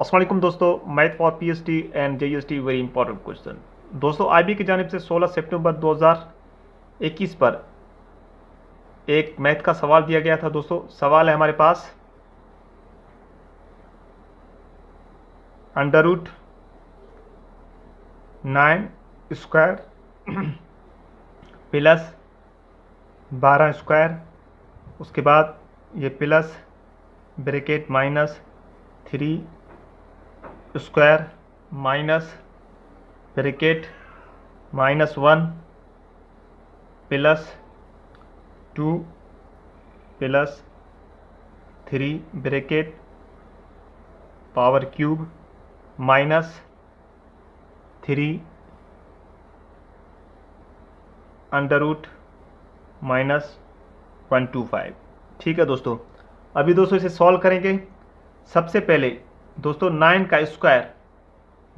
असलम दोस्तों math for P S T and J S T very important question दोस्तों I B की जानब से 16 सितंबर 2021 पर एक मैथ का सवाल दिया गया था दोस्तों सवाल है हमारे पास under root nine square plus बारह स्क्वायर उसके बाद ये plus bracket minus three square minus bracket minus one plus two plus three bracket power cube minus three under root minus one two five ठीक है दोस्तों अभी दोस्तों इसे सॉल्व करेंगे सबसे पहले दोस्तों नाइन का स्क्वायर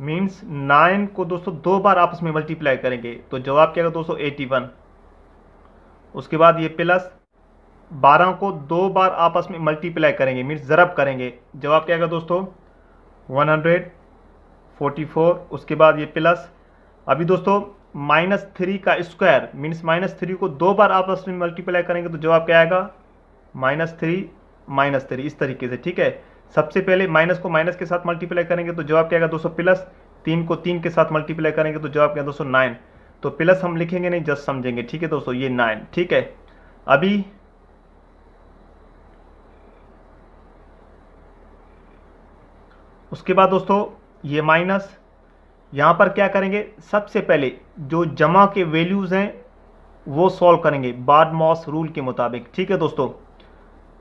मीन्स नाइन को दोस्तों दो बार आपस में मल्टीप्लाई करेंगे तो जवाब क्या होगा दोस्तों एटी वन उसके बाद ये प्लस बारह को दो बार आपस में मल्टीप्लाई करेंगे मीन्स ज़रब करेंगे जवाब क्या आएगा दोस्तों वन हंड्रेड फोर्टी फोर उसके बाद ये प्लस अभी दोस्तों माइनस थ्री का स्क्वायर मीन्स माइनस थ्री को दो बार आपस में मल्टीप्लाई करेंगे तो जवाब क्या आएगा माइनस थ्री माइनस थ्री इस तरीके से ठीक है सबसे पहले माइनस को माइनस के साथ मल्टीप्लाई करेंगे तो जवाब क्या दोस्तों प्लस तीन को तीन के साथ मल्टीप्लाई करेंगे तो जवाब क्या दोस्तों नाइन तो प्लस हम लिखेंगे नहीं जस्ट समझेंगे ठीक है दोस्तों ये नाइन ठीक है अभी उसके बाद दोस्तों ये माइनस यहाँ पर क्या करेंगे सबसे पहले जो जमा के वैल्यूज़ हैं वो सॉल्व करेंगे बाड मॉस रूल के मुताबिक ठीक है दोस्तों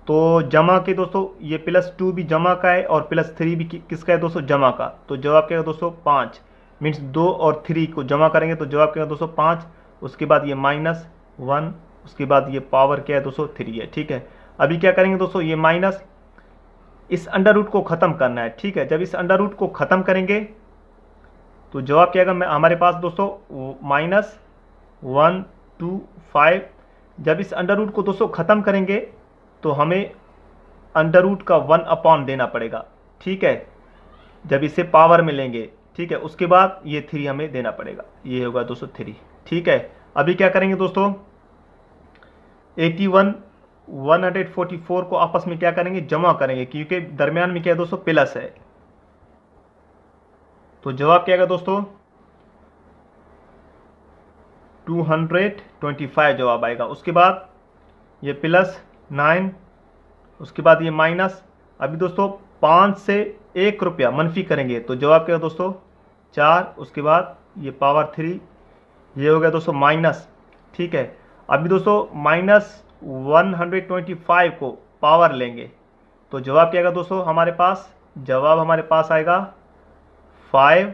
तो जमा के दोस्तों ये प्लस टू भी जमा का है और प्लस थ्री भी कि, किसका है दोस्तों जमा का तो जवाब क्या है दोस्तों पाँच मीन्स दो और थ्री को जमा करेंगे तो जवाब क्या है दोस्तों पाँच उसके बाद ये माइनस वन उसके बाद ये पावर क्या है दोस्तों थ्री है ठीक है अभी क्या करेंगे दोस्तों ये माइनस इस अंडर रूट को ख़त्म करना है ठीक है जब इस अंडर रूट को ख़त्म करेंगे तो जवाब क्या है हमारे पास दोस्तों माइनस वन टू फाइव जब इस अंडर रूट को दोस्तों ख़त्म करेंगे तो हमें अंडर रूट का वन अपॉन देना पड़ेगा ठीक है जब इसे पावर में लेंगे ठीक है उसके बाद ये थ्री हमें देना पड़ेगा ये होगा दोस्तों थ्री ठीक है अभी क्या करेंगे दोस्तों eighty one one hundred forty four को आपस में क्या करेंगे जमा करेंगे क्योंकि दरमियान में क्या है दोस्तों प्लस है तो जवाब क्या है दोस्तों टू हंड्रेड ट्वेंटी फाइव जवाब आएगा उसके बाद ये प्लस नाइन उसके बाद ये माइनस अभी दोस्तों पाँच से एक रुपया मनफी करेंगे तो जवाब क्या दोस्तों चार उसके बाद ये पावर थ्री ये हो गया दोस्तों माइनस ठीक है अभी दोस्तों minus one hundred twenty five को पावर लेंगे तो जवाब क्या आएगा दोस्तों हमारे पास जवाब हमारे पास आएगा फाइव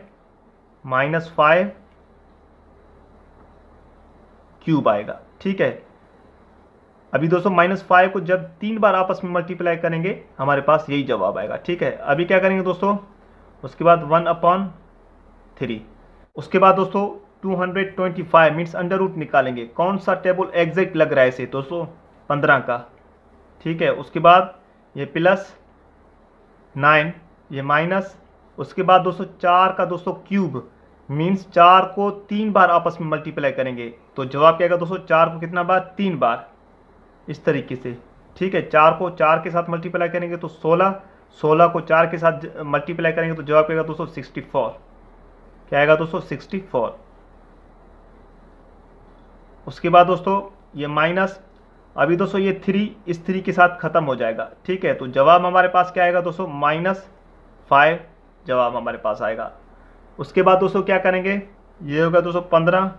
माइनस फाइव क्यूब आएगा ठीक है अभी दोस्तों माइनस फाइव को जब तीन बार आपस में मल्टीप्लाई करेंगे हमारे पास यही जवाब आएगा ठीक है अभी क्या करेंगे दोस्तों उसके बाद वन अपॉन थ्री उसके बाद दोस्तों 225 मीन्स अंडर रूट निकालेंगे कौन सा टेबल एग्जैक्ट लग रहा है इसे दोस्तों पंद्रह का ठीक है उसके बाद ये प्लस नाइन ये माइनस उसके बाद दोस्तों चार का दोस्तों क्यूब मीन्स चार को तीन बार आपस में मल्टीप्लाई करेंगे तो जवाब क्या दोस्तों चार को कितना बार तीन बार इस तरीके से ठीक है चार को चार के साथ मल्टीप्लाई करेंगे तो सोलह सोलह को चार के साथ मल्टीप्लाई करेंगे तो जवाब आएगा दोस्तों सिक्सटी फोर क्या आएगा दोस्तों सिक्सटी फोर उसके बाद दोस्तों ये माइनस अभी दोस्तों ये थ्री इस थ्री के साथ ख़त्म हो जाएगा ठीक है तो जवाब हमारे पास क्या आएगा दोस्तों माइनस फाइव जवाब हमारे पास आएगा उसके बाद दोस्तों क्या करेंगे ये होगा दोस्तों पंद्रह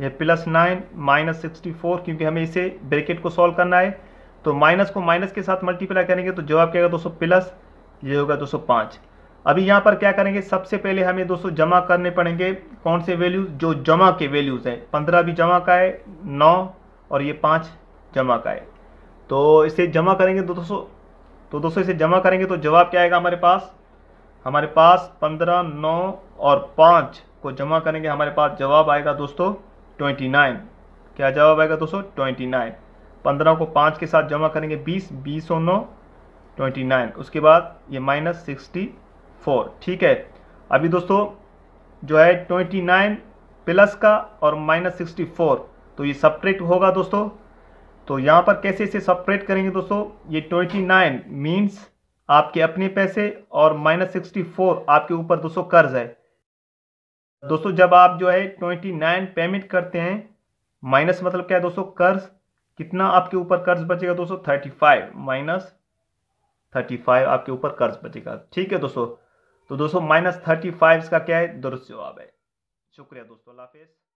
ये plus nine minus sixty four क्योंकि हमें इसे ब्रैकेट को सॉल्व करना है तो माइनस को माइनस के साथ मल्टीप्लाई करेंगे तो जवाब क्या होगा दोस्तों प्लस ये होगा दोस्तों पाँच अभी यहाँ पर क्या करेंगे सबसे पहले हमें दोस्तों जमा करने पड़ेंगे कौन से वैल्यूज जो जमा के वैल्यूज़ हैं पंद्रह भी जमा का है नौ और ये पाँच जमा का है तो इसे जमा करेंगे तो दोस्तों तो दोस्तों इसे जमा करेंगे तो जवाब क्या आएगा हमारे पास हमारे पास पंद्रह नौ और पाँच को जमा करेंगे हमारे पास जवाब आएगा दोस्तों ट्वेंटी नाइन क्या जवाब आएगा दोस्तों ट्वेंटी नाइन पंद्रह को पाँच के साथ जमा करेंगे बीस बीस और नौ ट्वेंटी नाइन उसके बाद ये माइनस सिक्सटी फोर ठीक है अभी दोस्तों जो है ट्वेंटी नाइन प्लस का और माइनस सिक्सटी फोर तो ये सपरेट होगा दोस्तों तो यहाँ पर कैसे इसे सपरेट करेंगे दोस्तों ये ट्वेंटी नाइन मीन्स आपके अपने पैसे और माइनस सिक्सटी फोर आपके ऊपर दोस्तों कर्ज है हाँ। दोस्तों जब आप जो है ट्वेंटी नाइन पेमेंट करते हैं माइनस मतलब क्या है दोस्तों कर्ज कितना आपके ऊपर कर्ज बचेगा दोस्तों thirty five minus thirty five आपके ऊपर कर्ज बचेगा ठीक है दोस्तों तो दोस्तों माइनस थर्टी फाइव का क्या है दुरुस्त जवाब है शुक्रिया दोस्तों अल्लाह हाफिज़